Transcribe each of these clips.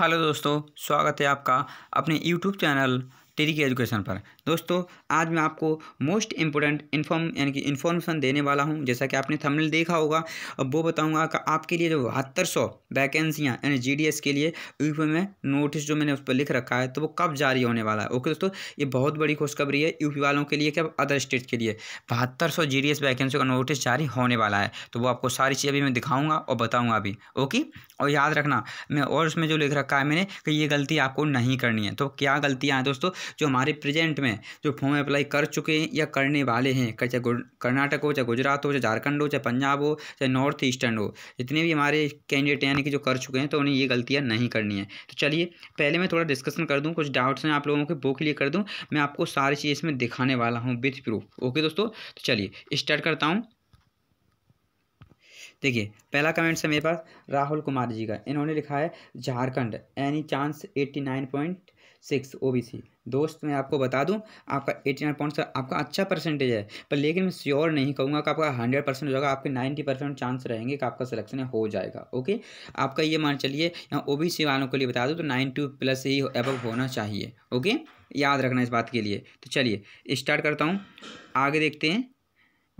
hello दोस्तों स्वागत है आपका अपने यूट्यूब चैनल टेरी के एजुकेशन पर दोस्तों आज मैं आपको मोस्ट इम्पोर्टेंट इन्फॉर्म यानी कि इन्फॉर्मेशन देने वाला हूँ जैसा कि आपने थंबनेल देखा होगा अब वो बताऊँगा कि आपके लिए जो बहत्तर सौ वैकेंसियाँ यानी जी के लिए यूपी में नोटिस जो मैंने उस पर लिख रखा है तो वो कब जारी होने वाला है ओके दोस्तों ये बहुत बड़ी खुशखबरी है यूपी वालों के लिए क्या अदर स्टेट के लिए बहत्तर सौ जी वैकेंसी का नोटिस जारी होने वाला है तो वो आपको सारी चीज़ अभी मैं दिखाऊँगा और बताऊँगा अभी ओके और याद रखना मैं और उसमें जो लिख रखा है मैंने कि ये गलती आपको नहीं करनी है तो क्या गलतियाँ हैं दोस्तों जो हमारे प्रेजेंट में जो फॉर्म अप्लाई कर चुके हैं या करने वाले हैं चाहे कर्नाटक हो चाहे गुजरात हो चाहे झारखंड हो चाहे पंजाब हो चाहे नॉर्थ ईस्टर्न हो जितने भी हमारे कैंडिडेट यानी कि जो कर चुके हैं तो उन्हें ये गलतियाँ नहीं करनी है तो चलिए पहले मैं थोड़ा डिस्कशन कर दूँ कुछ डाउट्स हैं आप लोगों के बुक लिए कर दूँ मैं आपको सारी चीज़ इसमें दिखाने वाला हूँ विथ प्रूफ ओके दोस्तों तो चलिए स्टार्ट करता हूँ देखिए पहला कमेंट्स है मेरे पास राहुल कुमार जी का इन्होंने लिखा है Jharkhand any chance eighty nine point six C दोस्त मैं आपको बता दूं आपका एटी नाइन पॉइंट आपका अच्छा परसेंटेज है पर लेकिन मैं श्योर नहीं कहूँगा कि आपका हंड्रेड परसेंट हो जाएगा आपके नाइन्टी परसेंट चांस रहेंगे कि आपका सिलेक्शन हो जाएगा ओके आपका ये मान चलिए यहाँ ओ बी वालों के लिए बता दूँ तो नाइन टू प्लस ही अब होना चाहिए ओके याद रखना इस बात के लिए तो चलिए स्टार्ट करता हूँ आगे देखते हैं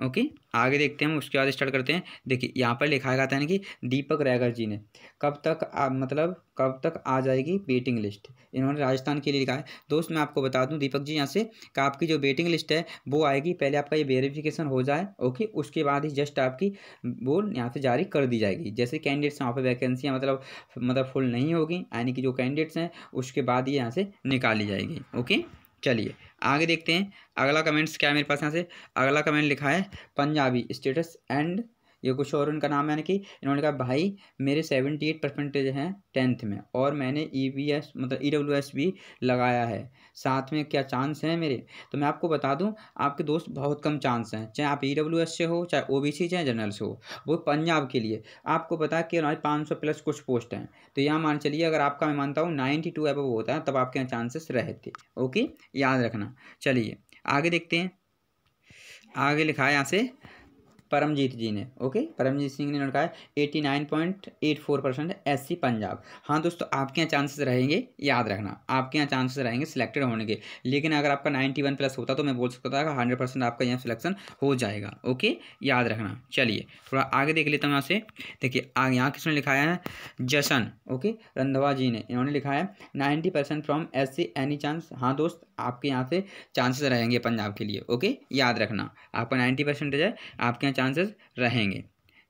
ओके आगे देखते हैं हम उसके बाद स्टार्ट करते हैं देखिए यहाँ पर लिखा था ना कि दीपक रैगर जी ने कब तक आ, मतलब कब तक आ जाएगी वेटिंग लिस्ट इन्होंने राजस्थान के लिए लिखा है दोस्त मैं आपको बता दूं दीपक जी यहाँ से कि आपकी जो वेटिंग लिस्ट है वो आएगी पहले आपका ये वेरिफिकेशन हो जाए ओके उसके बाद ही जस्ट आपकी वो यहाँ से जारी कर दी जाएगी जैसे कैंडिडेट्स वहाँ पर वैकेंसियाँ मतलब मतलब फुल नहीं होगी यानी कि जो कैंडिडेट्स हैं उसके बाद ही यहाँ से निकाली जाएगी ओके चलिए आगे देखते हैं अगला कमेंट्स क्या है मेरे पास यहाँ से अगला कमेंट लिखा है पंजाबी स्टेटस एंड ये कुछ और उनका नाम है यानी कि इन्होंने कहा भाई मेरे सेवेंटी एट परसेंटेज हैं टेंथ में और मैंने ई बी एस मतलब ई डब्ल्यू एस भी लगाया है साथ में क्या चांस हैं मेरे तो मैं आपको बता दूं आपके दोस्त बहुत कम चांस हैं चाहे आप ई डब्ल्यू एस से हो चाहे ओ बी सी चाहे जनरल से हो वो पंजाब के लिए आपको पता कि हमारे पाँच सौ प्लस कुछ पोस्ट हैं तो यहाँ मान चलिए अगर आपका मैं मानता हूँ नाइन्टी टू एबव होता है तब आपके यहाँ चांसेस रहते ओके याद रखना चलिए आगे देखते हैं आगे लिखा है यहाँ से परमजीत जी ने ओके परमजीत सिंह ने उन्होंने कहा eighty nine point eight four percent S C Punjab हाँ दोस्तों आपके यहाँ चांसेस रहेंगे याद रखना आपके यहाँ चांसेस रहेंगे सिलेक्टेड होने के लेकिन अगर आपका नाइन्टी वन प्लस होता तो मैं बोल सकता था हंड्रेड परसेंट आपका यहाँ सिलेक्शन हो जाएगा ओके याद रखना चलिए थोड़ा आगे देख लेता हूँ यहाँ से देखिए आगे यहाँ किसने लिखा है जशन ओके रंधवा जी ने इन्होंने लिखा है ninety percent from S C any chance हाँ दोस्त आपके यहाँ से चांसेस रहेंगे पंजाब के लिए ओके याद रखना आपका नाइन्टी परसेंटेज है आपके यहाँ चांसेस रहेंगे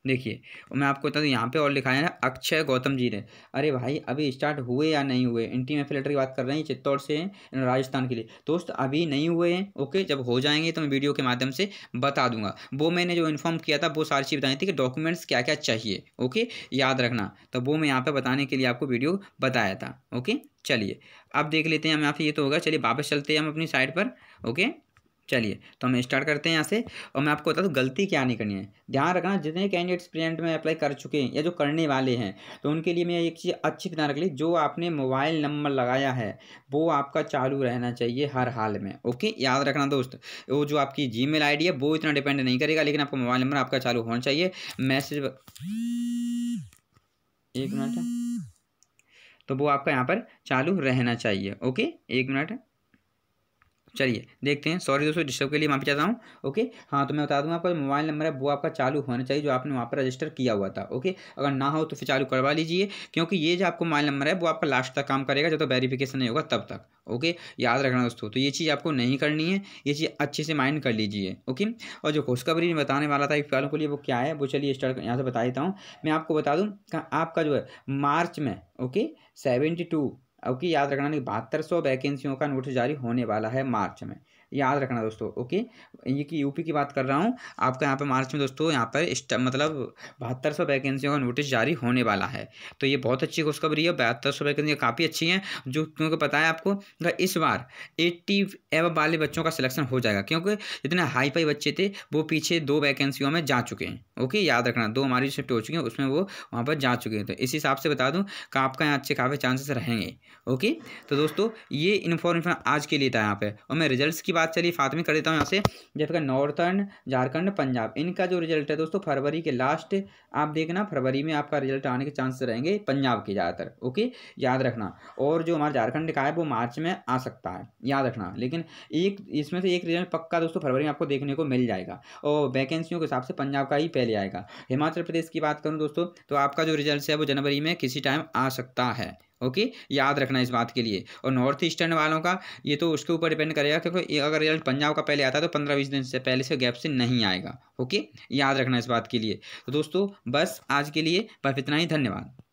देखिए मैं आपको बता दूँ यहाँ पे और लिखा है ना अक्षय गौतम जी ने अरे भाई अभी स्टार्ट हुए या नहीं हुए इंटी में फिलेटर की बात कर रहे हैं चित्तौड़ से राजस्थान के लिए दोस्त अभी नहीं हुए हैं ओके जब हो जाएंगे तो मैं वीडियो के माध्यम से बता दूंगा वो मैंने जो इन्फॉर्म किया था वो सारी चीज़ बताई थी कि डॉक्यूमेंट्स क्या क्या चाहिए ओके याद रखना तो वो मैं यहाँ पर बताने के लिए आपको वीडियो बताया था ओके चलिए अब देख लेते हैं हम यहाँ ये तो होगा चलिए वापस चलते हैं हम अपनी साइड पर ओके चलिए तो हम स्टार्ट करते हैं यहाँ से और मैं आपको बता दूँ गलती क्या नहीं करनी है ध्यान रखना जितने कैंडिडेट्स प्रेजेंट में अप्लाई कर चुके हैं या जो करने वाले हैं तो उनके लिए मैं एक चीज़ अच्छी ध्यान रख ली जो आपने मोबाइल नंबर लगाया है वो आपका चालू रहना चाहिए हर हाल में ओके याद रखना दोस्त वो जो आपकी जी मेल है वो इतना डिपेंड नहीं करेगा लेकिन आपका मोबाइल नंबर आपका चालू होना चाहिए मैसेज एक मिनट तो वो आपका यहाँ पर चालू रहना चाहिए ओके एक मिनट चलिए देखते हैं सॉरी दोस्तों डिस्टर्ब के लिए माफी चाहता हूँ ओके हाँ तो मैं बता दूँ आपका मोबाइल नंबर है वो आपका चालू होना चाहिए जो आपने वहाँ पर रजिस्टर किया हुआ था ओके अगर ना हो तो फिर चालू करवा लीजिए क्योंकि ये जो आपको मोबाइल नंबर है वो आपका लास्ट तक काम करेगा जब तक तो वेरीफिकेशन नहीं होगा तब तक ओके याद रखना दोस्तों तो ये चीज़ आपको नहीं करनी है ये चीज़ अच्छे से माइंड कर लीजिए ओके और जो खुशखबरी बताने वाला था एक वालों के लिए वो क्या है वो चलिए स्टार्ट यहाँ से बता देता हूँ मैं आपको बता दूँ आपका जो है मार्च में ओके सेवेंटी टू अब की याद रखना नहीं बहत्तर सौ वैकेंसियों का नोटिस जारी होने वाला है मार्च में याद रखना दोस्तों ओके ये कि यूपी की बात कर रहा हूँ आपका यहाँ पर मार्च में दोस्तों यहाँ पर मतलब बहत्तर सौ वैकेंसियों का नोटिस जारी होने वाला है तो ये बहुत अच्छी खुशखबरी है बहत्तर सौ वैकेंसियाँ काफ़ी अच्छी हैं जो क्योंकि पता है आपको इस बार एट्टी एवं वाले बच्चों का सिलेक्शन हो जाएगा क्योंकि जितने हाई फाई बच्चे थे वो पीछे दो वैकेंसियों में जा चुके हैं ओके याद रखना दो हमारी शिफ्ट हो चुकी हैं उसमें वो वहाँ पर जा चुके हैं तो इस हिसाब से बता दूँ कि आपका यहाँ अच्छे काफ़ी चांसेस रहेंगे ओके तो दोस्तों ये इन्फॉर्मेशन आज के लिए था यहाँ पर और मैं रिजल्ट की बाद चलिए फातमी कर देता हूँ यहाँ से जैसे नॉर्थर्न झारखंड पंजाब इनका जो रिजल्ट है दोस्तों फरवरी के लास्ट आप देखना फरवरी में आपका रिजल्ट आने के चांसेस रहेंगे पंजाब के ज़्यादातर ओके याद रखना और जो हमारा झारखंड का है वो मार्च में आ सकता है याद रखना लेकिन एक इसमें से एक रिजल्ट पक्का दोस्तों फरवरी में आपको देखने को मिल जाएगा और वैकेंसियों के हिसाब से पंजाब का ही पहले आएगा हिमाचल प्रदेश की बात करूँ दोस्तों तो आपका जो रिजल्ट है वो जनवरी में किसी टाइम आ सकता है ओके याद रखना इस बात के लिए और नॉर्थ ईस्टर्न वालों का ये तो उसके ऊपर डिपेंड करेगा क्योंकि अगर रिजल्ट पंजाब का पहले आता है तो पंद्रह बीस दिन से पहले से गैप से नहीं आएगा ओके याद रखना इस बात के लिए तो दोस्तों बस आज के लिए बस इतना ही धन्यवाद